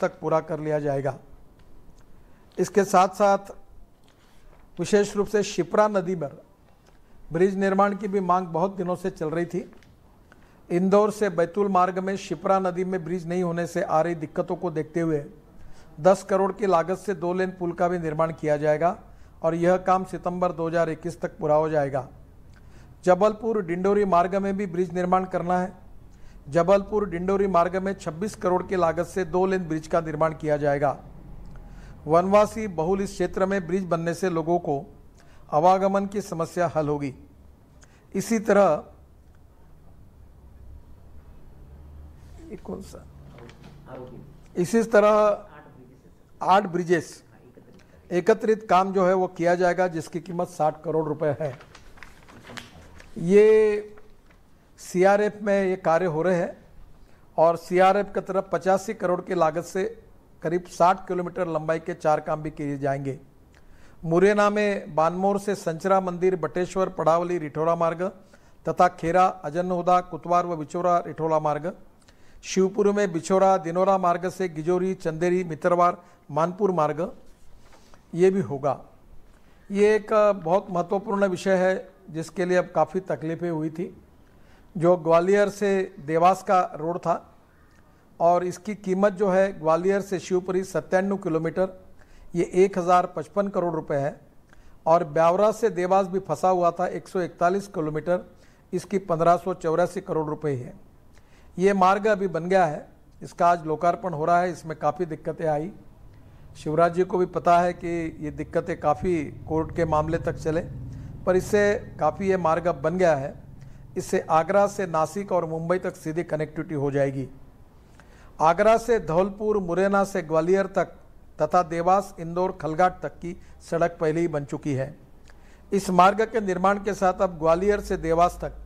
तक पूरा कर लिया जाएगा इसके साथ साथ विशेष रूप से शिप्रा नदी पर ब्रिज निर्माण की भी मांग बहुत दिनों से चल रही थी इंदौर से बैतूल मार्ग में शिप्रा नदी में ब्रिज नहीं होने से आ रही दिक्कतों को देखते हुए 10 करोड़ की लागत से दो लेन पुल का भी निर्माण किया जाएगा और यह काम सितंबर 2021 तक पूरा हो जाएगा जबलपुर डिंडोरी मार्ग में भी ब्रिज निर्माण करना है जबलपुर डिंडोरी मार्ग में 26 करोड़ की लागत से दो लेन ब्रिज का निर्माण किया जाएगा वनवासी बहुल इस क्षेत्र में ब्रिज बनने से लोगों को आवागमन की समस्या हल होगी इसी तरह कौन सा इसी तरह आठ ब्रिजेस एकत्रित काम जो है वो किया जाएगा जिसकी कीमत साठ करोड़ रुपए है ये सीआरएफ में ये कार्य हो रहे हैं और सीआरएफ की तरफ पचासी करोड़ की लागत से करीब 60 किलोमीटर लंबाई के चार काम भी किए जाएंगे मुरैना में बानमोर से संचरा मंदिर बटेश्वर पड़ावली रिठोरा मार्ग तथा खेरा अजनहुदा कुतवार व बिछोरा रिठोला मार्ग शिवपुर में बिछोरा दिनोरा मार्ग से गिजोरी चंदेरी मित्रवार मानपुर मार्ग ये भी होगा ये एक बहुत महत्वपूर्ण विषय है जिसके लिए अब काफ़ी तकलीफ़ें हुई थी जो ग्वालियर से देवास का रोड था और इसकी कीमत जो है ग्वालियर से शिवपुरी सत्तानवे किलोमीटर ये एक हज़ार पचपन करोड़ रुपए है और ब्यावरा से देवास भी फंसा हुआ था एक सौ इकतालीस किलोमीटर इसकी पंद्रह सौ चौरासी करोड़ रुपए है ये मार्ग अभी बन गया है इसका आज लोकार्पण हो रहा है इसमें काफ़ी दिक्कतें आई शिवराज जी को भी पता है कि ये दिक्कतें काफ़ी कोर्ट के मामले तक चले पर इससे काफ़ी ये मार्ग अब बन गया है इससे आगरा से नासिक और मुंबई तक सीधी कनेक्टिविटी हो जाएगी आगरा से धौलपुर मुरैना से ग्वालियर तक तथा देवास इंदौर खलघाट तक की सड़क पहले ही बन चुकी है इस मार्ग के निर्माण के साथ अब ग्वालियर से देवास तक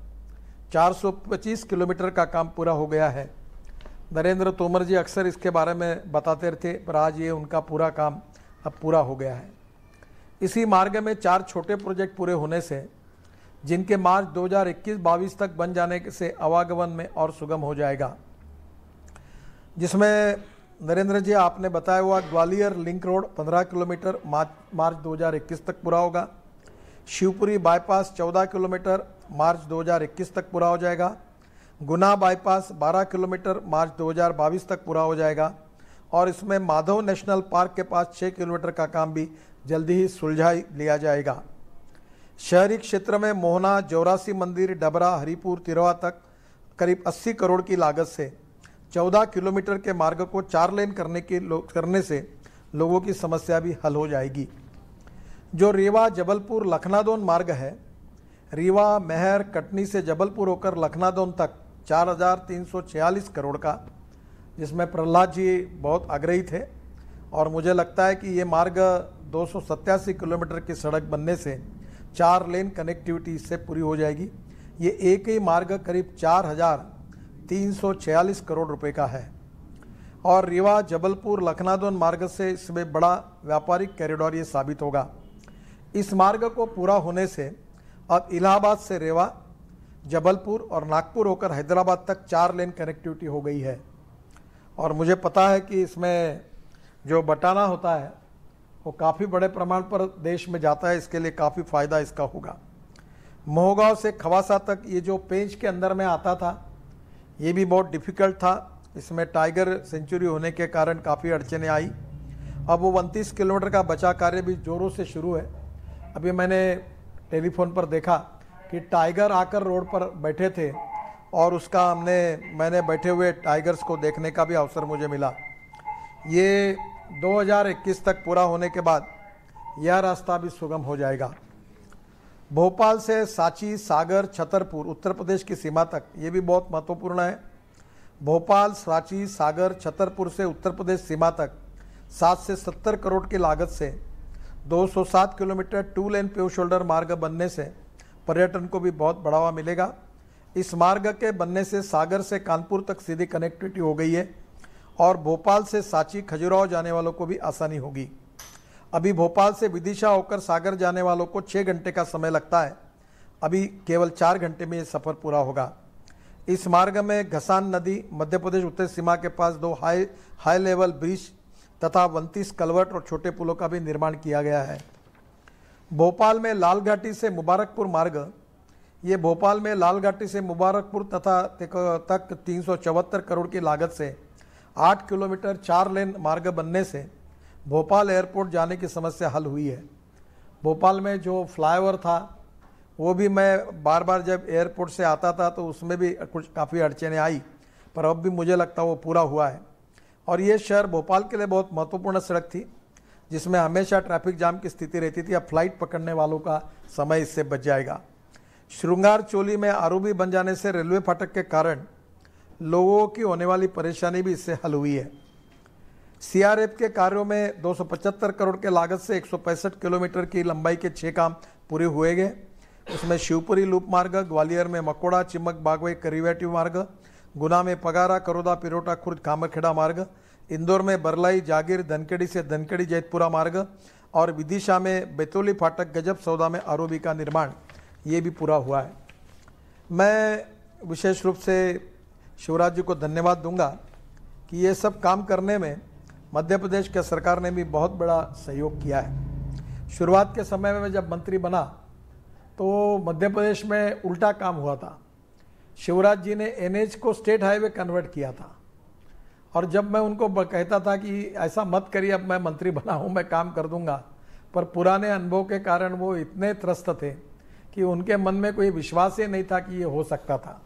425 किलोमीटर का काम पूरा हो गया है नरेंद्र तोमर जी अक्सर इसके बारे में बताते थे पर आज ये उनका पूरा काम अब पूरा हो गया है इसी मार्ग में चार छोटे प्रोजेक्ट पूरे होने से जिनके मार्च 2021-22 तक बन जाने से आवागमन में और सुगम हो जाएगा जिसमें नरेंद्र जी आपने बताया हुआ Gwalior link road 15 kilometre March 2021 तक पूरा होगा शिवपुरी बाईपास 14 किलोमीटर मार्च 2021 तक पूरा हो जाएगा गुना बाईपास 12 किलोमीटर मार्च 2022 तक पूरा हो जाएगा और इसमें माधव नेशनल पार्क के पास 6 किलोमीटर का काम भी जल्दी ही सुलझा लिया जाएगा शहरी क्षेत्र में मोहना जौरासी मंदिर डबरा हरिपुर तिरवा तक करीब 80 करोड़ की लागत से 14 किलोमीटर के मार्ग को चार लेन करने के करने से लोगों की समस्या भी हल हो जाएगी जो रीवा जबलपुर लखनादौन मार्ग है रीवा मेहर कटनी से जबलपुर होकर लखनादौन तक 4,346 करोड़ का जिसमें प्रहलाद जी बहुत आग्रही थे और मुझे लगता है कि ये मार्ग दो किलोमीटर की सड़क बनने से चार लेन कनेक्टिविटी इससे पूरी हो जाएगी ये एक ही मार्ग करीब चार हजार तीन सौ छियालीस करोड़ रुपए का है और रीवा जबलपुर लखनादोन मार्ग से इसमें बड़ा व्यापारिक कॉरिडोर ये साबित होगा इस मार्ग को पूरा होने से अब इलाहाबाद से रेवा जबलपुर और नागपुर होकर हैदराबाद तक चार लेन कनेक्टिविटी हो गई है और मुझे पता है कि इसमें जो बटाना होता है वो काफ़ी बड़े प्रमाण पर देश में जाता है इसके लिए काफ़ी फ़ायदा इसका होगा मोहगांव से खवासा तक ये जो पेंच के अंदर में आता था ये भी बहुत डिफ़िकल्ट था इसमें टाइगर सेंचुरी होने के कारण काफ़ी अड़चने आई अब वो उनतीस किलोमीटर का बचा कार्य भी ज़ोरों से शुरू है अभी मैंने टेलीफोन पर देखा कि टाइगर आकर रोड पर बैठे थे और उसका हमने मैंने बैठे हुए टाइगर्स को देखने का भी अवसर मुझे मिला ये 2021 तक पूरा होने के बाद यह रास्ता भी सुगम हो जाएगा भोपाल से सांची सागर छतरपुर उत्तर प्रदेश की सीमा तक ये भी बहुत महत्वपूर्ण है भोपाल सांची सागर छतरपुर से उत्तर प्रदेश सीमा तक सात से सत्तर करोड़ की लागत से 207 किलोमीटर टू लेन प्यो शोल्डर मार्ग बनने से पर्यटन को भी बहुत बढ़ावा मिलेगा इस मार्ग के बनने से सागर से कानपुर तक सीधी कनेक्टिविटी हो गई है और भोपाल से सांची खजुराव जाने वालों को भी आसानी होगी अभी भोपाल से विदिशा होकर सागर जाने वालों को छः घंटे का समय लगता है अभी केवल चार घंटे में ये सफ़र पूरा होगा इस मार्ग में घसान नदी मध्य प्रदेश उत्तर सीमा के पास दो हाई हाई लेवल ब्रिज तथा वंतीस कलवट और छोटे पुलों का भी निर्माण किया गया है भोपाल में लाल घाटी से मुबारकपुर मार्ग ये भोपाल में लाल घाटी से मुबारकपुर तथा तक तीन करोड़ की लागत से आठ किलोमीटर चार लेन मार्ग बनने से भोपाल एयरपोर्ट जाने की समस्या हल हुई है भोपाल में जो फ्लाईओवर था वो भी मैं बार बार जब एयरपोर्ट से आता था तो उसमें भी कुछ काफ़ी अड़चने आई पर अब भी मुझे लगता वो पूरा हुआ है और ये शहर भोपाल के लिए बहुत महत्वपूर्ण सड़क थी जिसमें हमेशा ट्रैफिक जाम की स्थिति रहती थी अब फ्लाइट पकड़ने वालों का समय इससे बच जाएगा श्रृंगार चोली में आरूबी बन जाने से रेलवे फाटक के कारण लोगों की होने वाली परेशानी भी इससे हल हुई है सीआरएफ के कार्यों में 275 करोड़ के लागत से एक किलोमीटर की लंबाई के छः काम पूरे हुए गए उसमें शिवपुरी लूप मार्ग ग्वालियर में मकोड़ा चिमक बागवे करीवेटिव मार्ग गुना में पगारा करोदा पिरोटा खुर्द कामरखेड़ा मार्ग इंदौर में बरलाई जागीर धनकड़ी से धनकड़ी जैतपुरा मार्ग और विदिशा में बेतौली फाटक गजब सौदा में आरोबी का निर्माण ये भी पूरा हुआ है मैं विशेष रूप से शिवराज जी को धन्यवाद दूंगा कि ये सब काम करने में मध्य प्रदेश के सरकार ने भी बहुत बड़ा सहयोग किया है शुरुआत के समय में जब मंत्री बना तो मध्य प्रदेश में उल्टा काम हुआ था शिवराज जी ने एन को स्टेट हाईवे कन्वर्ट किया था और जब मैं उनको कहता था कि ऐसा मत करिए अब मैं मंत्री बना हूँ मैं काम कर दूंगा पर पुराने अनुभव के कारण वो इतने त्रस्त थे कि उनके मन में कोई विश्वास ही नहीं था कि ये हो सकता था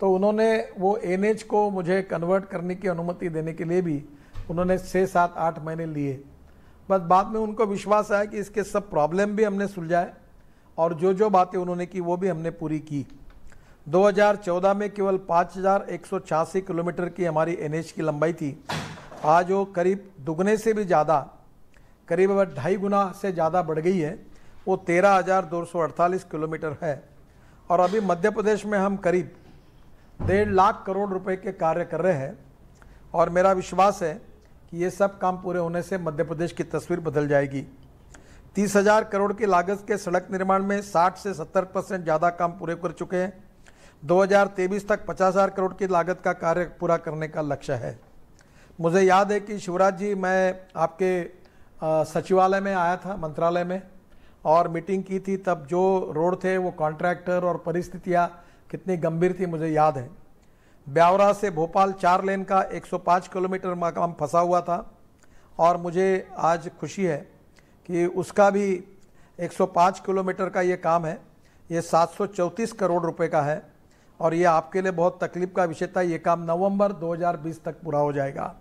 तो उन्होंने वो एन को मुझे कन्वर्ट करने की अनुमति देने के लिए भी उन्होंने छः सात आठ महीने लिए बस बाद में उनको विश्वास आया कि इसके सब प्रॉब्लम भी हमने सुलझाए और जो जो बातें उन्होंने की वो भी हमने पूरी की 2014 में केवल पाँच किलोमीटर की हमारी एन की लंबाई थी आज वो करीब दुगने से भी ज़्यादा करीब अगर ढाई गुना से ज़्यादा बढ़ गई है वो 13,248 किलोमीटर है और अभी मध्य प्रदेश में हम करीब डेढ़ लाख करोड़ रुपए के कार्य कर रहे हैं और मेरा विश्वास है कि ये सब काम पूरे होने से मध्य प्रदेश की तस्वीर बदल जाएगी तीस हजार करोड़ की लागत के सड़क निर्माण में 60 से 70 परसेंट ज़्यादा काम पूरे कर चुके हैं 2023 तक पचास हज़ार करोड़ की लागत का कार्य पूरा करने का लक्ष्य है मुझे याद है कि शिवराज जी मैं आपके सचिवालय में आया था मंत्रालय में और मीटिंग की थी तब जो रोड थे वो कॉन्ट्रैक्टर और परिस्थितियाँ कितनी गंभीर थी मुझे याद है ब्यावरा से भोपाल चार लेन का 105 किलोमीटर मकाम फंसा हुआ था और मुझे आज खुशी है कि उसका भी 105 किलोमीटर का ये काम है ये सात करोड़ रुपए का है और ये आपके लिए बहुत तकलीफ का विषय था ये काम नवंबर 2020 तक पूरा हो जाएगा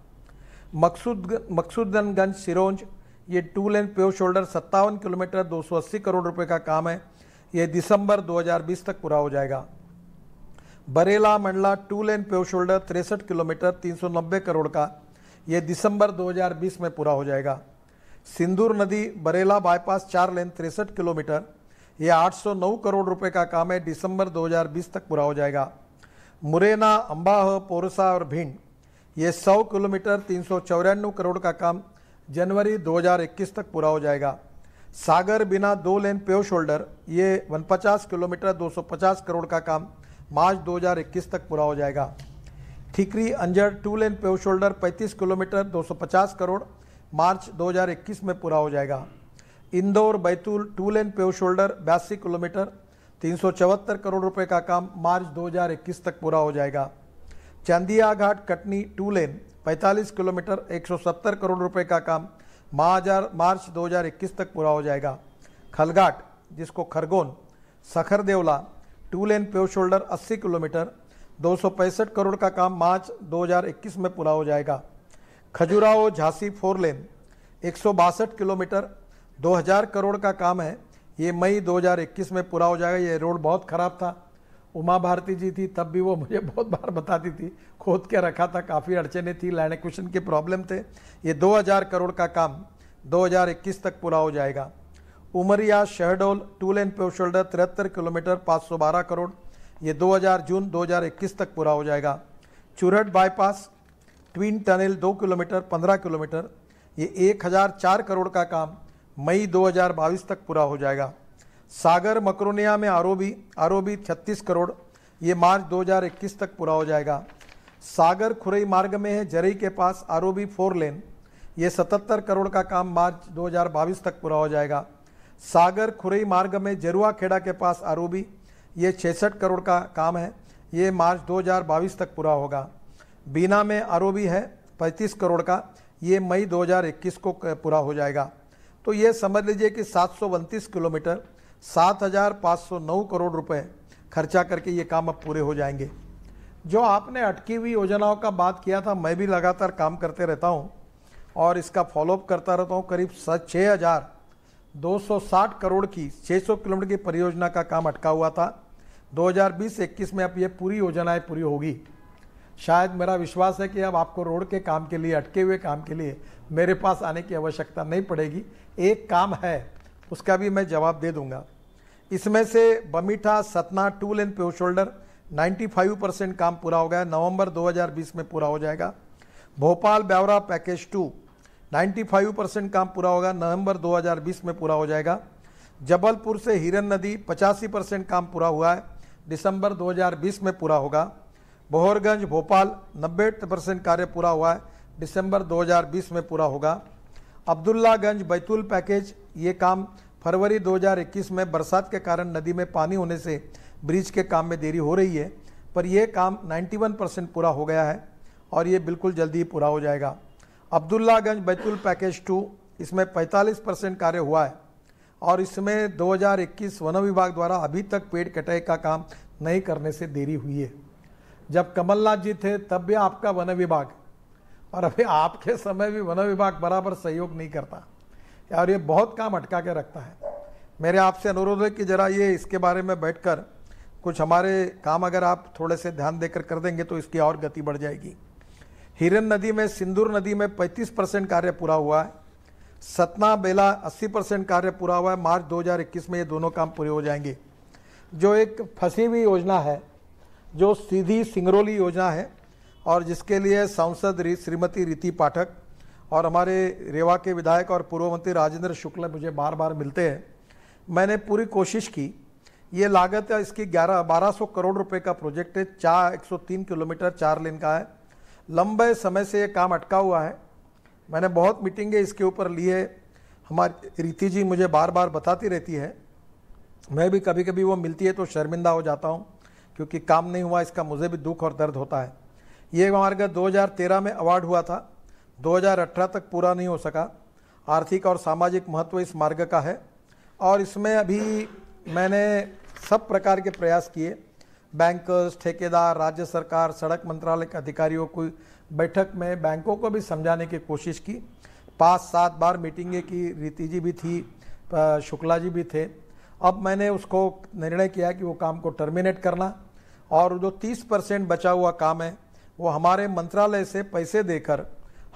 मकसूद मकसूदनगंज सिरोंज ये टू लेन प्योर शोल्डर सत्तावन किलोमीटर 280 करोड़ रुपए का काम है ये दिसंबर 2020 तक पूरा हो जाएगा Barela Mandla two lane pure shoulder तिरसठ किलोमीटर 390 करोड़ का ये दिसंबर 2020 में पूरा हो जाएगा सिंदूर नदी बरेला बाईपास चार लेन तिरसठ किलोमीटर ये 809 करोड़ रुपए का काम है दिसंबर 2020 तक पूरा हो जाएगा मुरैना अम्बाह पोरसा और भिंड ये 100 किलोमीटर तीन करोड़ का काम जनवरी 2021 तक पूरा हो जाएगा सागर बिना दो लेन प्योर शोल्डर ये 150 किलोमीटर 250 करोड़ का काम मार्च 2021 तक पूरा हो जाएगा Thikri Anjar two lane paved shoulder 35 kilometre 250 crore March 2021 में पूरा हो जाएगा Indore Betul two lane paved shoulder बयासी किलोमीटर तीन करोड़ रुपये का काम मार्च दो तक पूरा हो जाएगा Chandia Ghat Katni two lane 45 kilometre 170 crore रुपए का काम मार्च 2021 तक पूरा हो जाएगा खलघाट जिसको Khargone Sakhardevla two lane pure shoulder 80 kilometre दो करोड़ का काम मार्च 2021 में पूरा हो जाएगा खजुराहो झांसी फोर लेन एक किलोमीटर 2000 करोड़ का काम है ये मई 2021 में पूरा हो जाएगा ये रोड बहुत ख़राब था उमा भारती जी थी तब भी वो मुझे बहुत बार बताती थी खोद के रखा था काफ़ी अड़चने थी लाइन क्वेश्चन के प्रॉब्लम थे ये 2000 करोड़ का काम 2021 तक पूरा हो जाएगा उमरिया शहडोल टू लेन पे शोल्डर तिहत्तर किलोमीटर 512 करोड़ ये 2000 जून 2021 तक पूरा हो जाएगा Churhat bypass twin tunnel 2 kilometre 15 kilometre ये 1004 करोड़ का काम मई 2022 तक पूरा हो जाएगा सागर मकरोनिया में आरोबी आरोबी 36 करोड़ ये मार्च 2021 तक पूरा हो जाएगा सागर खुरई मार्ग में है जरई के पास आरोबी फोर लेन ये 77 करोड़ का काम मार्च 2022 तक पूरा हो जाएगा सागर खुरई मार्ग में जरुआ खेड़ा के पास आरोबी ये छसठ करोड़ का काम है ये मार्च 2022 तक पूरा होगा बीना में आरोबी है 35 करोड़ का ये मई 2021 को पूरा हो जाएगा तो ये समझ लीजिए कि सात किलोमीटर 7,509 करोड़ रुपए खर्चा करके ये काम अब पूरे हो जाएंगे जो आपने अटकी हुई योजनाओं का बात किया था मैं भी लगातार काम करते रहता हूँ और इसका फॉलोअप करता रहता हूँ करीब छः हज़ार 260 करोड़ की 600 किलोमीटर की परियोजना का काम अटका हुआ था 2020-21 में अब ये पूरी योजनाएं पूरी होगी शायद मेरा विश्वास है कि अब आपको रोड के काम के लिए अटके हुए काम के लिए मेरे पास आने की आवश्यकता नहीं पड़ेगी एक काम है उसका भी मैं जवाब दे दूंगा इसमें से Bamitha Satna two lane pure shoulder 95 percent काम पूरा हो गया नवंबर 2020 में पूरा हो जाएगा Bhopal Biaora package two 95 percent काम पूरा होगा नवंबर 2020 में पूरा हो जाएगा जबलपुर से हिरन नदी पचासी परसेंट काम पूरा हुआ है दिसंबर 2020 में पूरा होगा बोहरगंज भोपाल नब्बे परसेंट कार्य पूरा हुआ है दिसंबर 2020 में पूरा होगा अब्दुल्लागंज बैतूल पैकेज ये काम फरवरी 2021 में बरसात के कारण नदी में पानी होने से ब्रिज के काम में देरी हो रही है पर यह काम 91 परसेंट पूरा हो गया है और ये बिल्कुल जल्दी ही पूरा हो जाएगा अब्दुल्लागंज बैतूल पैकेज टू इसमें 45 परसेंट कार्य हुआ है और इसमें 2021 वन विभाग द्वारा अभी तक पेड़ कटाई का काम नहीं करने से देरी हुई है जब कमलनाथ जी थे तब भी आपका वन विभाग और अभी आपके समय भी वन विभाग बराबर सहयोग नहीं करता और ये बहुत काम अटका के रखता है मेरे आपसे अनुरोध है कि ज़रा ये इसके बारे में बैठकर कुछ हमारे काम अगर आप थोड़े से ध्यान देकर कर देंगे तो इसकी और गति बढ़ जाएगी हिरन नदी में सिंदूर नदी में 35 परसेंट कार्य पूरा हुआ है सतना बेला 80 परसेंट कार्य पूरा हुआ है मार्च 2021 में ये दोनों काम पूरे हो जाएंगे जो एक फंसी हुई योजना है जो सीधी सिंगरौली योजना है और जिसके लिए सांसद श्रीमती रीति पाठक और हमारे रेवा के विधायक और पूर्व मंत्री राजेंद्र शुक्ल मुझे बार बार मिलते हैं मैंने पूरी कोशिश की ये लागत इसकी ग्यारह बारह सौ करोड़ रुपए का प्रोजेक्ट है चार एक सौ तीन किलोमीटर चार लेन का है लंबे समय से ये काम अटका हुआ है मैंने बहुत मीटिंगें इसके ऊपर लिए हमारी रीति जी मुझे बार बार बताती रहती है मैं भी कभी कभी वो मिलती है तो शर्मिंदा हो जाता हूँ क्योंकि काम नहीं हुआ इसका मुझे भी दुख और दर्द होता है ये हमारे का 2013 में अवार्ड हुआ था 2018 तक पूरा नहीं हो सका आर्थिक और सामाजिक महत्व इस मार्ग का है और इसमें अभी मैंने सब प्रकार के प्रयास किए बैंकर्स ठेकेदार राज्य सरकार सड़क मंत्रालय के अधिकारियों को बैठक में बैंकों को भी समझाने की कोशिश की पाँच सात बार मीटिंगें की रीति जी भी थी शुक्ला जी भी थे अब मैंने उसको निर्णय किया कि वो काम को टर्मिनेट करना और जो 30 परसेंट बचा हुआ काम है वो हमारे मंत्रालय से पैसे देकर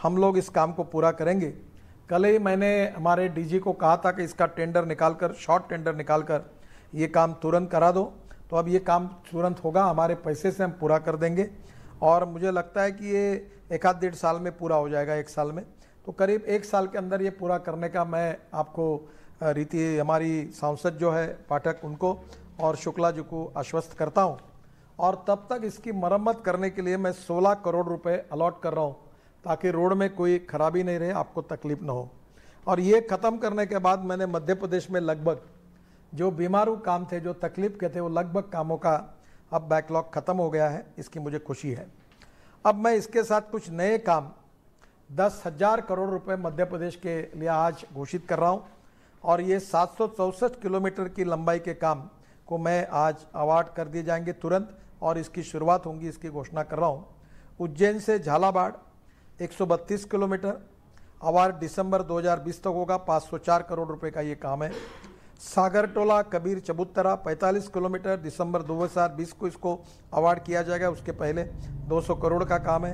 हम लोग इस काम को पूरा करेंगे कल ही मैंने हमारे डीजी को कहा था कि इसका टेंडर निकाल कर शॉर्ट टेंडर निकाल कर ये काम तुरंत करा दो तो अब ये काम तुरंत होगा हमारे पैसे से हम पूरा कर देंगे और मुझे लगता है कि ये एक आध डेढ़ साल में पूरा हो जाएगा एक साल में तो करीब एक साल के अंदर ये पूरा करने का मैं आपको रीति हमारी सांसद जो है पाठक उनको और शुक्ला जी को आश्वस्त करता हूँ और तब तक इसकी मरम्मत करने के लिए मैं 16 करोड़ रुपए अलॉट कर रहा हूँ ताकि रोड में कोई खराबी नहीं रहे आपको तकलीफ ना हो और ये ख़त्म करने के बाद मैंने मध्य प्रदेश में लगभग जो बीमारू काम थे जो तकलीफ के थे वो लगभग कामों का अब बैकलॉग ख़त्म हो गया है इसकी मुझे खुशी है अब मैं इसके साथ कुछ नए काम दस हज़ार करोड़ रुपए मध्य प्रदेश के लिए आज घोषित कर रहा हूँ और ये सात किलोमीटर की लंबाई के काम को मैं आज अवार्ड कर दिए जाएंगे तुरंत और इसकी शुरुआत होंगी इसकी घोषणा कर रहा हूँ उज्जैन से झालाबाड़ 132 किलोमीटर अवार्ड दिसंबर 2020 तक होगा 504 करोड़ रुपए का ये काम है सागर टोला कबीर चबूतरा 45 किलोमीटर दिसंबर 2020 को इसको अवार्ड किया जाएगा उसके पहले 200 करोड़ का काम है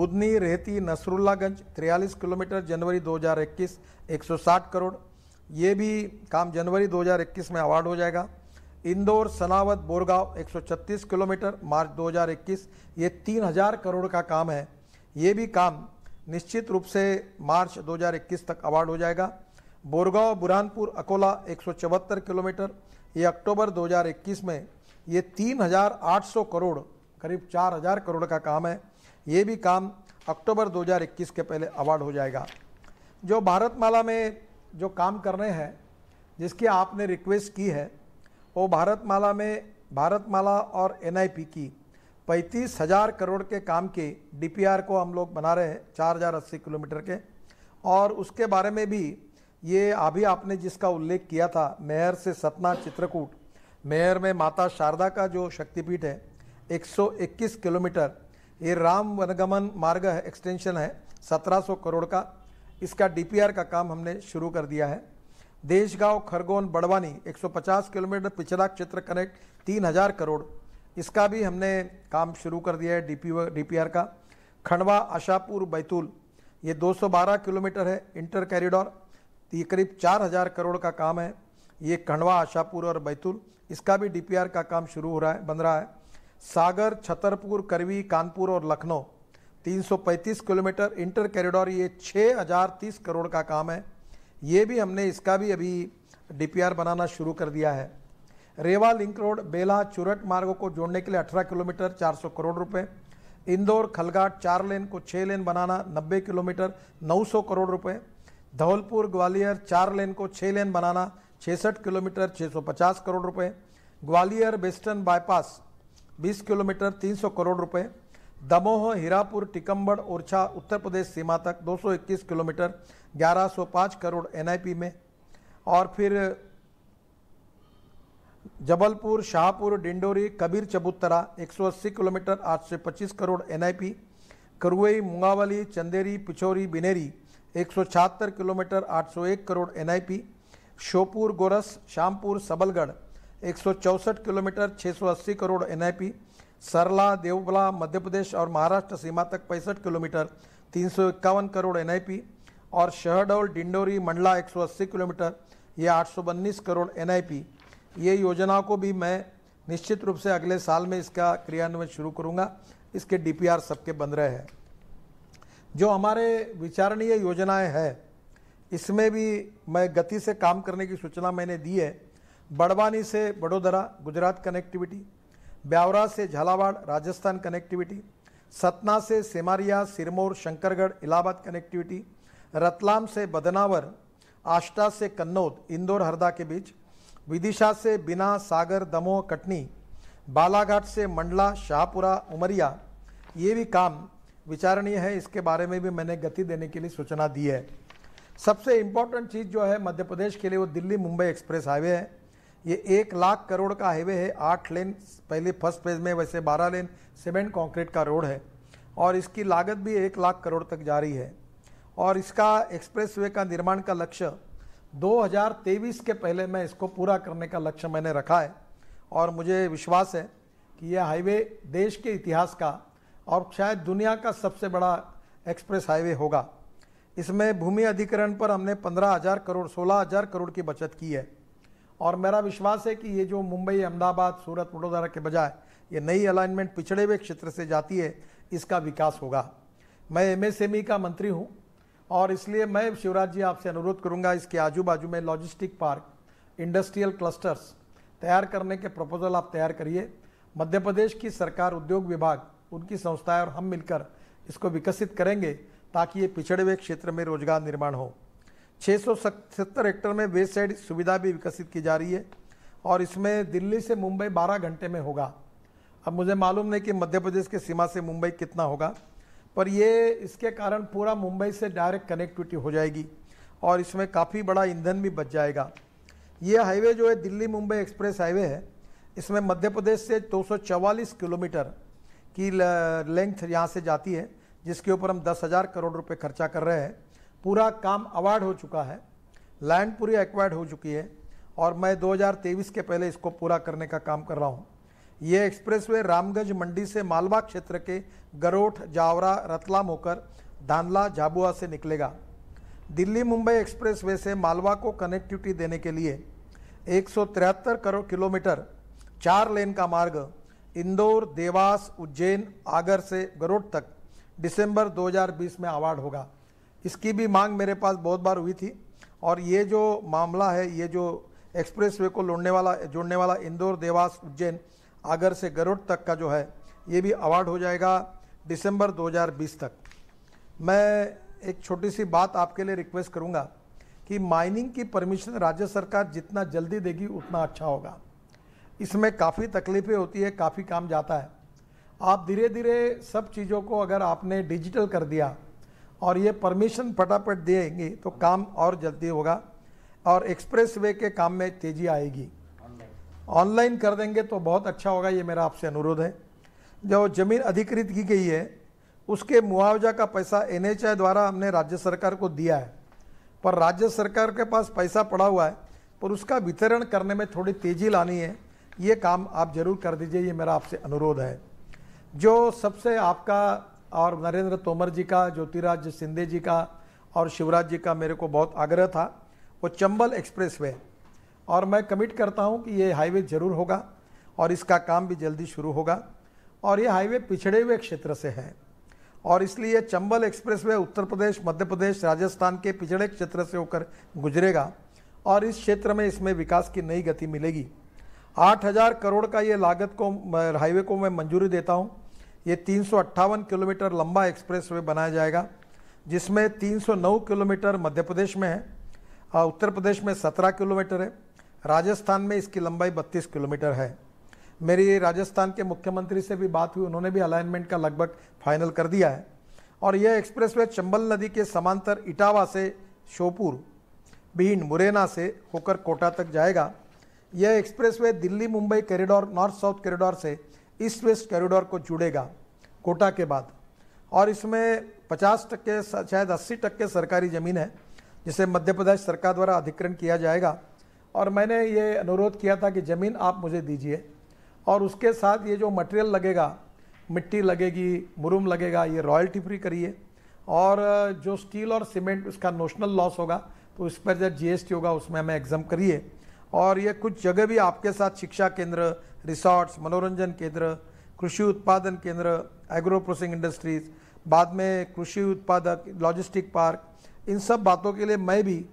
बुधनी रेहती नसरुल्लागंज 43 किलोमीटर जनवरी 2021 160 करोड़ ये भी काम जनवरी 2021 में अवार्ड हो जाएगा इंदौर सनावत बोरगांव 136 किलोमीटर मार्च 2021 ये 3000 करोड़ का काम है ये भी काम निश्चित रूप से मार्च 2021 तक अवार्ड हो जाएगा बोरगांव बुरहानपुर अकोला एक किलोमीटर ये अक्टूबर 2021 में ये 3,800 करोड़ करीब 4,000 करोड़ का काम है ये भी काम अक्टूबर 2021 के पहले अवार्ड हो जाएगा जो भारतमाला में जो काम करने हैं जिसकी आपने रिक्वेस्ट की है वो भारतमाला में भारतमाला और एनआईपी की पैंतीस हज़ार करोड़ के काम के डीपीआर को हम लोग बना रहे हैं चार हज़ार अस्सी किलोमीटर के और उसके बारे में भी ये अभी आपने जिसका उल्लेख किया था मेहर से सतना चित्रकूट मेहर में माता शारदा का जो शक्तिपीठ है 121 किलोमीटर ये राम वनगमन मार्ग है एक्सटेंशन है 1700 करोड़ का इसका डीपीआर का काम हमने शुरू कर दिया है देशगांव खरगोन बड़वानी 150 किलोमीटर पिछड़ा क्षेत्र कनेक्ट 3000 करोड़ इसका भी हमने काम शुरू कर दिया है डी पी का खंडवा आशापुर बैतूल ये 212 किलोमीटर है इंटर कैरिडोर तो ये करीब चार हज़ार करोड़ का काम है ये खंडवा आशापुर और बैतूल इसका भी डीपीआर का काम शुरू हो रहा है बन रहा है सागर छतरपुर करवी कानपुर और लखनऊ 335 किलोमीटर इंटर कॉरिडोर ये 6030 करोड़ का काम है ये भी हमने इसका भी अभी डी बनाना शुरू कर दिया है रेवा लिंक रोड बेला चुरट मार्गों को जोड़ने के लिए 18 किलोमीटर 400 करोड़ रुपए इंदौर खलघाट चार लेन को छः लेन बनाना 90 किलोमीटर 900 करोड़ रुपए धौलपुर ग्वालियर चार लेन को छः लेन बनाना छसठ किलोमीटर 650 करोड़ रुपए Gwalior western bypass 20 kilometre 300 crore रुपए दमोह हीरापुर टिकम्बड़ ओरछा उत्तर प्रदेश सीमा तक 221 किलोमीटर 1105 करोड़ एनआईपी में और फिर जबलपुर शाहपुर डिंडोरी कबीर चबूतरा 180 किलोमीटर 825 करोड़ एनआईपी करुई मुंगावली चंदेरी पिछोरी बिनेरी एक किलोमीटर 801 करोड़ एनआईपी श्योपुर गोरस शामपुर सबलगढ़ एक किलोमीटर 680 करोड़ एनआईपी सरला देवबला मध्य प्रदेश और महाराष्ट्र सीमा तक पैंसठ किलोमीटर तीन करोड़ एनआईपी और शहडोल डिंडोरी मंडला 180 किलोमीटर ये आठ करोड़ एनआईपी ये योजनाओं को भी मैं निश्चित रूप से अगले साल में इसका क्रियान्वयन शुरू करूँगा इसके डीपीआर सबके बन रहे हैं जो हमारे विचारणीय योजनाएं हैं इसमें भी मैं गति से काम करने की सूचना मैंने दी है बड़वानी से बड़ोदरा गुजरात कनेक्टिविटी ब्यावरा से झालावाड़ राजस्थान कनेक्टिविटी सतना से सेमारिया सिरमौर शंकरगढ़ इलाहाबाद कनेक्टिविटी रतलाम से बदनावर आष्टा से कन्नौद इंदौर हरदा के बीच विदिशा से बिना सागर दमोह कटनी बालाघाट से मंडला शाहपुरा उमरिया ये भी काम विचारणीय है इसके बारे में भी मैंने गति देने के लिए सूचना दी है सबसे इम्पोर्टेंट चीज़ जो है मध्य प्रदेश के लिए वो दिल्ली मुंबई एक्सप्रेस हाईवे है ये एक लाख करोड़ का हाईवे है आठ लेन पहले फर्स्ट फेज में वैसे बारह लेन सीमेंट कॉन्क्रीट का रोड है और इसकी लागत भी एक लाख करोड़ तक जा रही है और इसका एक्सप्रेस वे का निर्माण का लक्ष्य 2023 के पहले मैं इसको पूरा करने का लक्ष्य मैंने रखा है और मुझे विश्वास है कि यह हाईवे देश के इतिहास का और शायद दुनिया का सबसे बड़ा एक्सप्रेस हाईवे होगा इसमें भूमि अधिकरण पर हमने पंद्रह हज़ार करोड़ सोलह हज़ार करोड़ की बचत की है और मेरा विश्वास है कि ये जो मुंबई अहमदाबाद सूरत वडोदरा के बजाय ये नई अलाइनमेंट पिछड़े हुए क्षेत्र से जाती है इसका विकास होगा मैं एम e का मंत्री हूँ और इसलिए मैं शिवराज जी आपसे अनुरोध करूँगा इसके आजू बाजू में लॉजिस्टिक पार्क इंडस्ट्रियल क्लस्टर्स तैयार करने के प्रपोजल आप तैयार करिए मध्य प्रदेश की सरकार उद्योग विभाग उनकी संस्थाएं और हम मिलकर इसको विकसित करेंगे ताकि ये पिछड़े हुए क्षेत्र में रोजगार निर्माण हो छः सौ सतहत्तर हेक्टर में वेस्ट साइड सुविधा भी विकसित की जा रही है और इसमें दिल्ली से मुंबई 12 घंटे में होगा अब मुझे मालूम नहीं कि मध्य प्रदेश की सीमा से मुंबई कितना होगा पर ये इसके कारण पूरा मुंबई से डायरेक्ट कनेक्टिविटी हो जाएगी और इसमें काफ़ी बड़ा ईंधन भी बच जाएगा ये हाईवे जो है दिल्ली मुंबई एक्सप्रेस हाईवे है इसमें मध्य प्रदेश से दो किलोमीटर की लेंथ यहाँ से जाती है जिसके ऊपर हम दस हज़ार करोड़ रुपए खर्चा कर रहे हैं पूरा काम अवार्ड हो चुका है लैंड पूरी एक्वायर्ड हो चुकी है और मैं 2023 के पहले इसको पूरा करने का काम कर रहा हूँ ये एक्सप्रेसवे रामगंज मंडी से मालवा क्षेत्र के गरोठ जावरा रतलाम होकर धानला झाबुआ से निकलेगा दिल्ली मुंबई एक्सप्रेसवे से मालवा को कनेक्टिविटी देने के लिए एक करोड़ किलोमीटर चार लेन का मार्ग इंदौर देवास उज्जैन आगर से गरोड तक दिसंबर 2020 में अवार्ड होगा इसकी भी मांग मेरे पास बहुत बार हुई थी और ये जो मामला है ये जो एक्सप्रेसवे को लौटने वाला जोड़ने वाला इंदौर देवास उज्जैन आगर से गरोड तक का जो है ये भी अवार्ड हो जाएगा दिसंबर 2020 तक मैं एक छोटी सी बात आपके लिए रिक्वेस्ट करूँगा कि माइनिंग की परमिशन राज्य सरकार जितना जल्दी देगी उतना अच्छा होगा इसमें काफ़ी तकलीफ़ें होती है काफ़ी काम जाता है आप धीरे धीरे सब चीज़ों को अगर आपने डिजिटल कर दिया और ये परमिशन फटाफट देंगे तो काम और जल्दी होगा और एक्सप्रेस वे के काम में तेज़ी आएगी ऑनलाइन कर देंगे तो बहुत अच्छा होगा ये मेरा आपसे अनुरोध है जो ज़मीन अधिकृत की गई है उसके मुआवजा का पैसा एन द्वारा हमने राज्य सरकार को दिया है पर राज्य सरकार के पास पैसा पड़ा हुआ है पर उसका वितरण करने में थोड़ी तेज़ी लानी है ये काम आप जरूर कर दीजिए ये मेरा आपसे अनुरोध है जो सबसे आपका और नरेंद्र तोमर जी का ज्योतिराज सिंधे जी का और शिवराज जी का मेरे को बहुत आग्रह था वो चंबल एक्सप्रेस वे और मैं कमिट करता हूँ कि ये हाईवे ज़रूर होगा और इसका काम भी जल्दी शुरू होगा और ये हाईवे पिछड़े हुए क्षेत्र से है और इसलिए चंबल एक्सप्रेस वे उत्तर प्रदेश मध्य प्रदेश राजस्थान के पिछड़े क्षेत्र से होकर गुजरेगा और इस क्षेत्र में इसमें विकास की नई गति मिलेगी आठ हज़ार करोड़ का ये लागत को हाईवे को मैं मंजूरी देता हूँ ये तीन किलोमीटर लंबा वे बनाया जाएगा जिसमें 309 किलोमीटर मध्य प्रदेश में है उत्तर प्रदेश में 17 किलोमीटर है राजस्थान में इसकी लंबाई 32 किलोमीटर है मेरी राजस्थान के मुख्यमंत्री से भी बात हुई उन्होंने भी अलाइनमेंट का लगभग फाइनल कर दिया है और यह एक्सप्रेसवे चंबल नदी के समांतर इटावा से शोपुर बीन मुरैना से होकर कोटा तक जाएगा यह expressway Delhi Mumbai corridor north south corridor से ईस्ट वेस्ट कॉरिडोर को जुड़ेगा कोटा के बाद और इसमें पचास टक्के शायद अस्सी टक्के सरकारी ज़मीन है जिसे मध्य प्रदेश सरकार द्वारा अधिकरण किया जाएगा और मैंने ये अनुरोध किया था कि ज़मीन आप मुझे दीजिए और उसके साथ ये जो मटेरियल लगेगा मिट्टी लगेगी मुरुम लगेगा ये रॉयल्टी फ्री करिए और जो स्टील और सीमेंट उसका नोशनल लॉस होगा तो उस पर जब जीएसटी होगा उसमें हमें एग्जाम करिए और ये कुछ जगह भी आपके साथ शिक्षा केंद्र रिसॉर्ट्स मनोरंजन केंद्र कृषि उत्पादन केंद्र एग्रो प्रोसेसिंग इंडस्ट्रीज बाद में कृषि उत्पादक लॉजिस्टिक पार्क इन सब बातों के लिए मैं भी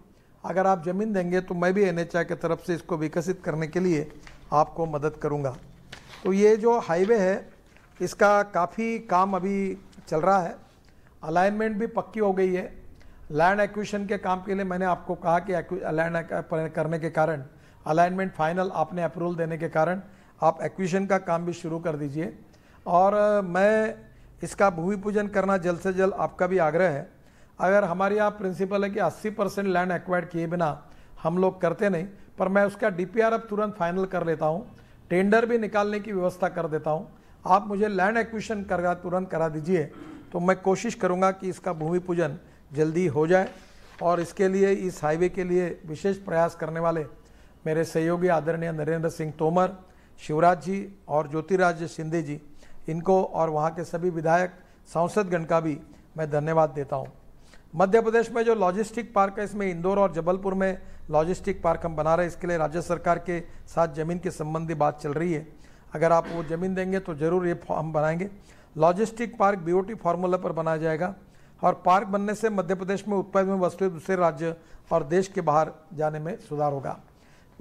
अगर आप ज़मीन देंगे तो मैं भी एन एच की तरफ से इसको विकसित करने के लिए आपको मदद करूँगा तो ये जो हाईवे है इसका काफ़ी काम अभी चल रहा है अलाइनमेंट भी पक्की हो गई है लैंड एक्विशन के काम के लिए मैंने आपको कहा कि लैंड करने के कारण अलाइनमेंट फाइनल आपने अप्रूवल देने के कारण आप एक्विशन का काम भी शुरू कर दीजिए और मैं इसका भूमि पूजन करना जल्द से जल्द आपका भी आग्रह है अगर हमारे यहाँ प्रिंसिपल है कि 80 परसेंट लैंड एक्वायर किए बिना हम लोग करते नहीं पर मैं उसका डी अब तुरंत फाइनल कर लेता हूँ टेंडर भी निकालने की व्यवस्था कर देता हूँ आप मुझे लैंड एक्विशन करा तुरंत करा दीजिए तो मैं कोशिश करूँगा कि इसका भूमि पूजन जल्दी हो जाए और इसके लिए इस हाईवे के लिए विशेष प्रयास करने वाले मेरे सहयोगी आदरणीय नरेंद्र सिंह तोमर शिवराज जी और ज्योतिराज शिंदे जी इनको और वहाँ के सभी विधायक सांसदगण का भी मैं धन्यवाद देता हूँ मध्य प्रदेश में जो लॉजिस्टिक पार्क है इसमें इंदौर और जबलपुर में लॉजिस्टिक पार्क हम बना रहे हैं इसके लिए राज्य सरकार के साथ ज़मीन के संबंधी बात चल रही है अगर आप वो ज़मीन देंगे तो ज़रूर ये हम बनाएंगे लॉजिस्टिक पार्क बीओटी फार्मूला पर बनाया जाएगा और पार्क बनने से मध्य प्रदेश में उत्पादन वस्तुएं दूसरे राज्य और देश के बाहर जाने में सुधार होगा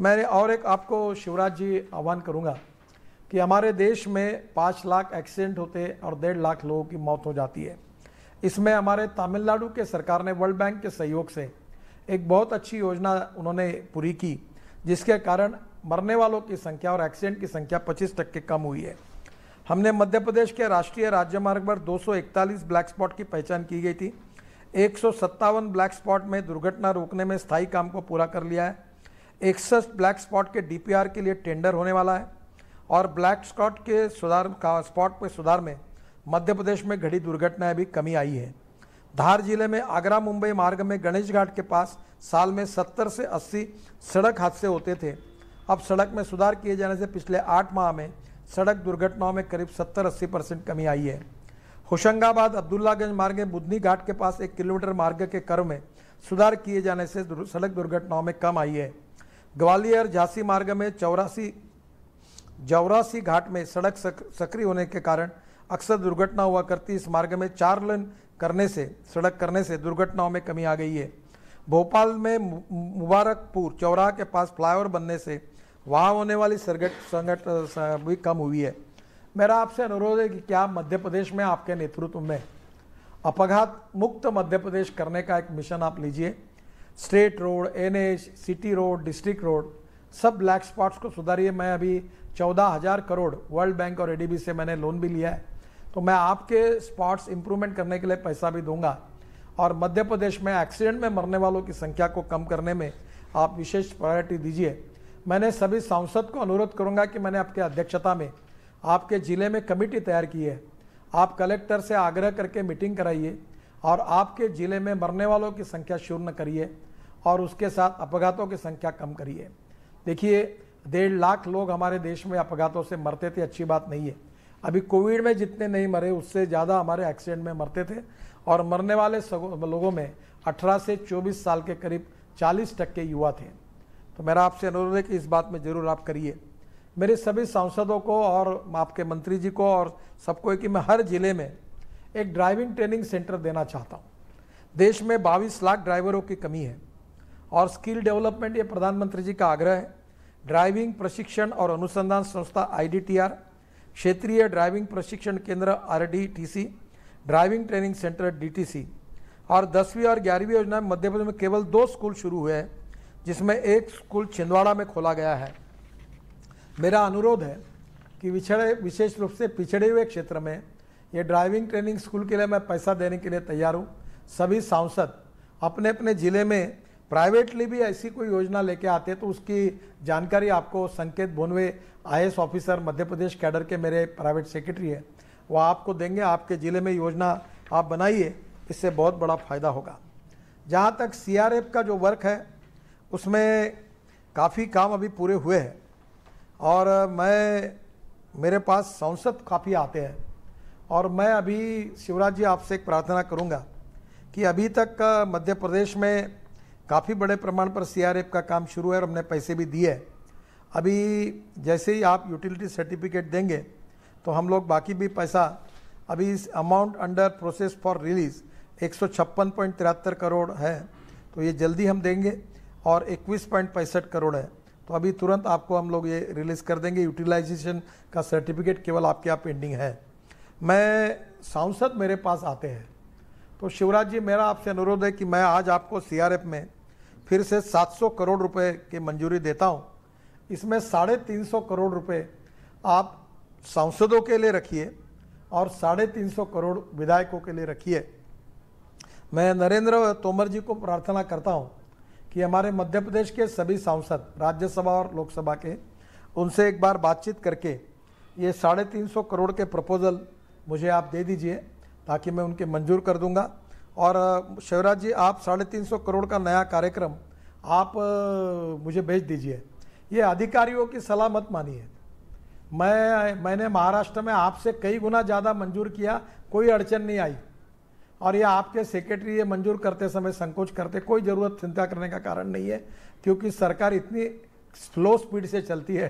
मैं और एक आपको शिवराज जी आह्वान करूँगा कि हमारे देश में पाँच लाख एक्सीडेंट होते हैं और डेढ़ लाख लोगों की मौत हो जाती है इसमें हमारे तमिलनाडु के सरकार ने वर्ल्ड बैंक के सहयोग से एक बहुत अच्छी योजना उन्होंने पूरी की जिसके कारण मरने वालों की संख्या और एक्सीडेंट की संख्या 25 टक्के कम हुई है हमने मध्य प्रदेश के राष्ट्रीय मार्ग पर 241 ब्लैक स्पॉट की पहचान की गई थी एक ब्लैक स्पॉट में दुर्घटना रोकने में स्थायी काम को पूरा कर लिया है एक्सस ब्लैक स्पॉट के डीपीआर के लिए टेंडर होने वाला है और ब्लैक स्पॉट के सुधार का स्पॉट पर सुधार में मध्य प्रदेश में घड़ी दुर्घटनाएं भी कमी आई है धार जिले में आगरा मुंबई मार्ग में गणेश घाट के पास साल में 70 से 80 सड़क हादसे होते थे अब सड़क में सुधार किए जाने से पिछले आठ माह में सड़क दुर्घटनाओं में करीब 70-80 परसेंट कमी आई है होशंगाबाद अब्दुल्लागंज मार्ग में बुधनी घाट के पास एक किलोमीटर मार्ग के कर्व में सुधार किए जाने से सड़क दुर्घटनाओं में कम आई है ग्वालियर झांसी मार्ग में चौरासी जौरासी घाट में सड़क सक्रिय होने के कारण अक्सर दुर्घटना हुआ करती इस मार्ग में चार लेन करने से सड़क करने से दुर्घटनाओं में कमी आ गई है भोपाल में मुबारकपुर चौराह के पास फ्लाईओवर बनने से वहाँ होने वाली सरगट संगट भी कम हुई है मेरा आपसे अनुरोध है कि क्या मध्य प्रदेश में आपके नेतृत्व में अपघात मुक्त मध्य प्रदेश करने का एक मिशन आप लीजिए state road and city road district road सब ब्लैक स्पॉट्स को सुधारिए मैं अभी चौदह हज़ार करोड़ वर्ल्ड बैंक और बी से मैंने लोन भी लिया है तो मैं आपके स्पॉट्स इम्प्रूवमेंट करने के लिए पैसा भी दूंगा और मध्य प्रदेश में एक्सीडेंट में मरने वालों की संख्या को कम करने में आप विशेष प्रायोरिटी दीजिए मैंने सभी सांसद को अनुरोध करूंगा कि मैंने आपके अध्यक्षता में आपके ज़िले में कमेटी तैयार की है आप कलेक्टर से आग्रह करके मीटिंग कराइए और आपके ज़िले में मरने वालों की संख्या शून्य करिए और उसके साथ अपघातों की संख्या कम करिए देखिए डेढ़ लाख लोग हमारे देश में अपघातों से मरते थे अच्छी बात नहीं है अभी कोविड में जितने नहीं मरे उससे ज़्यादा हमारे एक्सीडेंट में मरते थे और मरने वाले लोगों में 18 से 24 साल के करीब 40 टक्के युवा थे तो मेरा आपसे अनुरोध है कि इस बात में ज़रूर आप करिए मेरे सभी सांसदों को और आपके मंत्री जी को और सबको कि मैं हर ज़िले में एक ड्राइविंग ट्रेनिंग सेंटर देना चाहता हूँ देश में बाईस लाख ड्राइवरों की कमी है और स्किल डेवलपमेंट ये प्रधानमंत्री जी का आग्रह है ड्राइविंग प्रशिक्षण और अनुसंधान संस्था आई क्षेत्रीय ड्राइविंग प्रशिक्षण केंद्र R driving training centre D और दसवीं और ग्यारहवीं योजना में मध्य प्रदेश में केवल दो स्कूल शुरू हुए हैं जिसमें एक स्कूल छिंदवाड़ा में खोला गया है मेरा अनुरोध है कि विछड़े विशेष रूप से पिछड़े हुए क्षेत्र में ये ड्राइविंग ट्रेनिंग स्कूल के लिए मैं पैसा देने के लिए तैयार हूँ सभी सांसद अपने अपने ज़िले में प्राइवेटली भी ऐसी कोई योजना लेके आते तो उसकी जानकारी आपको संकेत भोनवे आई ऑफिसर मध्य प्रदेश कैडर के मेरे प्राइवेट सेक्रेटरी है वह आपको देंगे आपके ज़िले में योजना आप बनाइए इससे बहुत बड़ा फ़ायदा होगा जहाँ तक सी का जो वर्क है उसमें काफ़ी काम अभी पूरे हुए हैं और मैं मेरे पास सांसद काफ़ी आते हैं और मैं अभी शिवराज जी आपसे एक प्रार्थना करूंगा कि अभी तक मध्य प्रदेश में काफ़ी बड़े प्रमाण पर सीआरएफ का काम शुरू है और हमने पैसे भी दिए अभी जैसे ही आप यूटिलिटी सर्टिफिकेट देंगे तो हम लोग बाकी भी पैसा अभी इस amount under process for release एक करोड़ है तो ये जल्दी हम देंगे और इक्कीस करोड़ है तो अभी तुरंत आपको हम लोग ये रिलीज़ कर देंगे यूटिलाइजेशन का सर्टिफिकेट केवल आपके यहाँ पेंडिंग है मैं सांसद मेरे पास आते हैं तो शिवराज जी मेरा आपसे अनुरोध है कि मैं आज आपको सीआरएफ में फिर से 700 करोड़ रुपए की मंजूरी देता हूं इसमें साढ़े तीन सौ करोड़ रुपए आप सांसदों के लिए रखिए और साढ़े तीन सौ करोड़ विधायकों के लिए रखिए मैं नरेंद्र तोमर जी को प्रार्थना करता हूं कि हमारे मध्य प्रदेश के सभी सांसद राज्यसभा और लोकसभा के उनसे एक बार बातचीत करके ये साढ़े तीन सौ करोड़ के प्रपोजल मुझे आप दे दीजिए ताकि मैं उनके मंजूर कर दूंगा और शिवराज जी आप साढ़े तीन सौ करोड़ का नया कार्यक्रम आप मुझे भेज दीजिए ये अधिकारियों की सलाह मत मानिए मैं मैंने महाराष्ट्र में आपसे कई गुना ज़्यादा मंजूर किया कोई अड़चन नहीं आई और ये आपके सेक्रेटरी ये मंजूर करते समय संकोच करते कोई ज़रूरत चिंता करने का कारण नहीं है क्योंकि सरकार इतनी स्लो स्पीड से चलती है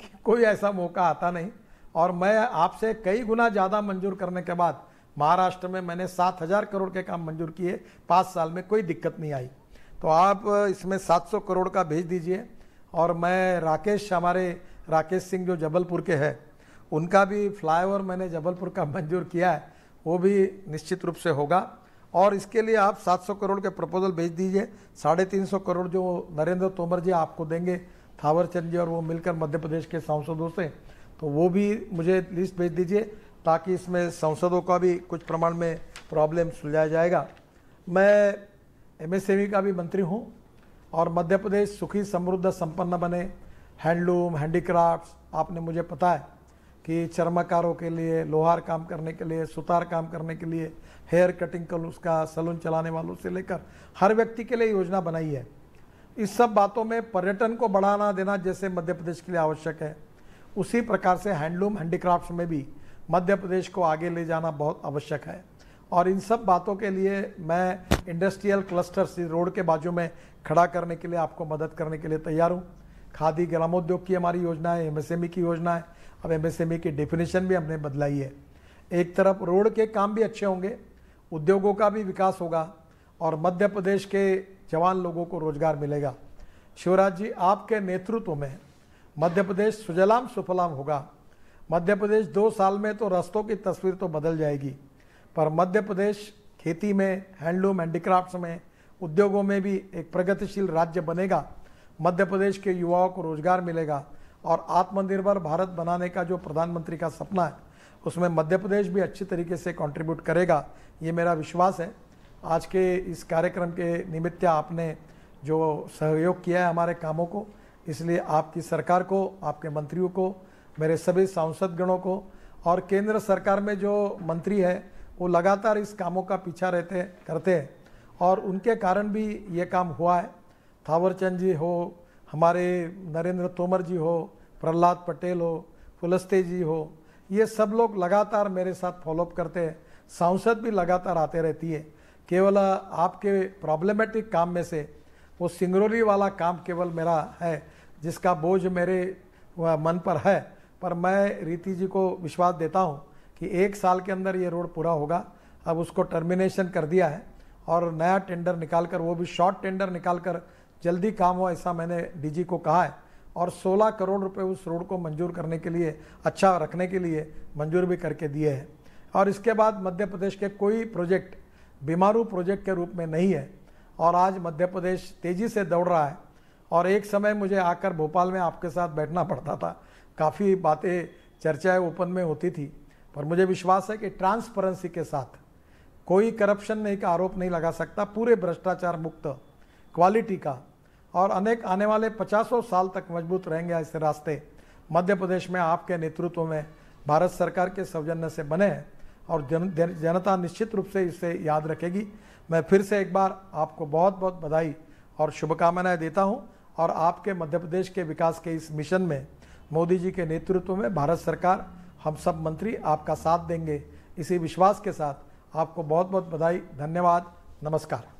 कि कोई ऐसा मौका आता नहीं और मैं आपसे कई गुना ज़्यादा मंजूर करने के बाद महाराष्ट्र में मैंने सात हज़ार करोड़ के काम मंजूर किए पाँच साल में कोई दिक्कत नहीं आई तो आप इसमें सात सौ करोड़ का भेज दीजिए और मैं राकेश हमारे राकेश सिंह जो जबलपुर के हैं उनका भी फ्लाईओवर मैंने जबलपुर का मंजूर किया है वो भी निश्चित रूप से होगा और इसके लिए आप 700 करोड़ के प्रपोजल भेज दीजिए साढ़े तीन सौ करोड़ जो नरेंद्र तोमर जी आपको देंगे थावरचंद जी और वो मिलकर मध्य प्रदेश के सांसदों से तो वो भी मुझे लिस्ट भेज दीजिए ताकि इसमें सांसदों का भी कुछ प्रमाण में प्रॉब्लम सुलझाया जाएगा मैं एमएसएमई e का भी मंत्री हूँ और मध्य प्रदेश सुखी समृद्ध संपन्न बने हैंडलूम क्राफ्ट आपने मुझे पता है कि चर्मकारों के लिए लोहार काम करने के लिए सुतार काम करने के लिए हेयर कटिंग कल उसका सलून चलाने वालों से लेकर हर व्यक्ति के लिए योजना बनाई है इस सब बातों में पर्यटन को बढ़ाना देना जैसे मध्य प्रदेश के लिए आवश्यक है उसी प्रकार से हैंडलूम हैंडीक्राफ्ट में भी मध्य प्रदेश को आगे ले जाना बहुत आवश्यक है और इन सब बातों के लिए मैं इंडस्ट्रियल क्लस्टर्स रोड के बाजू में खड़ा करने के लिए आपको मदद करने के लिए तैयार हूँ खादी ग्रामोद्योग की हमारी योजना है एम e की योजना है अब एम e की डेफिनेशन भी हमने बदलाई है एक तरफ रोड के काम भी अच्छे होंगे उद्योगों का भी विकास होगा और मध्य प्रदेश के जवान लोगों को रोज़गार मिलेगा शिवराज जी आपके नेतृत्व में मध्य प्रदेश सुजलाम सुफलाम होगा मध्य प्रदेश दो साल में तो रास्तों की तस्वीर तो बदल जाएगी पर मध्य प्रदेश खेती में हैंडलूम हैंडीक्राफ्ट्स में उद्योगों में भी एक प्रगतिशील राज्य बनेगा मध्य प्रदेश के युवाओं को रोजगार मिलेगा और आत्मनिर्भर भारत बनाने का जो प्रधानमंत्री का सपना है उसमें मध्य प्रदेश भी अच्छी तरीके से कंट्रीब्यूट करेगा ये मेरा विश्वास है आज के इस कार्यक्रम के निमित्त आपने जो सहयोग किया है हमारे कामों को इसलिए आपकी सरकार को आपके मंत्रियों को मेरे सभी सांसदगणों को और केंद्र सरकार में जो मंत्री है वो लगातार इस कामों का पीछा रहते करते हैं और उनके कारण भी ये काम हुआ है थावरचंद जी हो हमारे नरेंद्र तोमर जी हो प्रहलाद पटेल हो फुलस्ते जी हो ये सब लोग लगातार मेरे साथ फॉलोअप करते हैं सांसद भी लगातार आते रहती है केवल आपके प्रॉब्लमेटिक काम में से वो सिंगरौली वाला काम केवल मेरा है जिसका बोझ मेरे मन पर है पर मैं रीति जी को विश्वास देता हूँ कि एक साल के अंदर ये रोड पूरा होगा अब उसको टर्मिनेशन कर दिया है और नया टेंडर निकाल कर वो भी शॉर्ट टेंडर निकाल कर जल्दी काम हो ऐसा मैंने डीजी को कहा है और 16 करोड़ रुपए उस रोड को मंजूर करने के लिए अच्छा रखने के लिए मंजूर भी करके दिए हैं और इसके बाद मध्य प्रदेश के कोई प्रोजेक्ट बीमारू प्रोजेक्ट के रूप में नहीं है और आज मध्य प्रदेश तेज़ी से दौड़ रहा है और एक समय मुझे आकर भोपाल में आपके साथ बैठना पड़ता था काफ़ी बातें चर्चाएं ओपन में होती थी पर मुझे विश्वास है कि ट्रांसपेरेंसी के साथ कोई करप्शन नहीं का आरोप नहीं लगा सकता पूरे भ्रष्टाचार मुक्त क्वालिटी का और अनेक आने वाले पचासों साल तक मजबूत रहेंगे ऐसे रास्ते मध्य प्रदेश में आपके नेतृत्व में भारत सरकार के सौजन्य से बने हैं और जन, जन जनता निश्चित रूप से इसे याद रखेगी मैं फिर से एक बार आपको बहुत बहुत बधाई और शुभकामनाएं देता हूँ और आपके मध्य प्रदेश के विकास के इस मिशन में मोदी जी के नेतृत्व में भारत सरकार हम सब मंत्री आपका साथ देंगे इसी विश्वास के साथ आपको बहुत बहुत बधाई धन्यवाद नमस्कार